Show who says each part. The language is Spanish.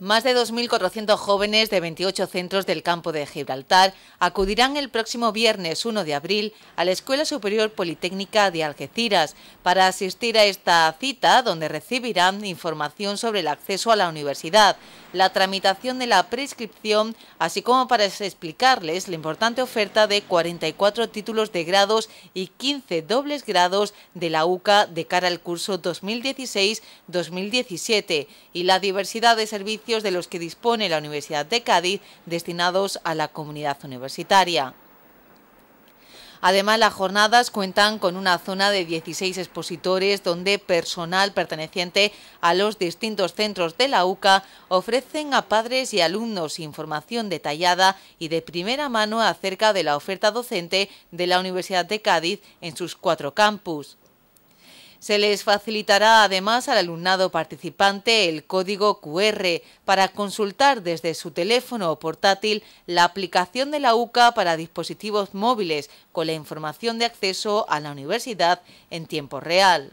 Speaker 1: Más de 2.400 jóvenes de 28 centros del campo de Gibraltar acudirán el próximo viernes 1 de abril a la Escuela Superior Politécnica de Algeciras para asistir a esta cita donde recibirán información sobre el acceso a la universidad, la tramitación de la prescripción, así como para explicarles la importante oferta de 44 títulos de grados y 15 dobles grados de la UCA de cara al curso 2016-2017 y la diversidad de servicios de los que dispone la Universidad de Cádiz destinados a la comunidad universitaria. Además, las jornadas cuentan con una zona de 16 expositores donde personal perteneciente a los distintos centros de la UCA ofrecen a padres y alumnos información detallada y de primera mano acerca de la oferta docente de la Universidad de Cádiz en sus cuatro campus. Se les facilitará además al alumnado participante el código QR para consultar desde su teléfono o portátil la aplicación de la UCA para dispositivos móviles con la información de acceso a la universidad en tiempo real.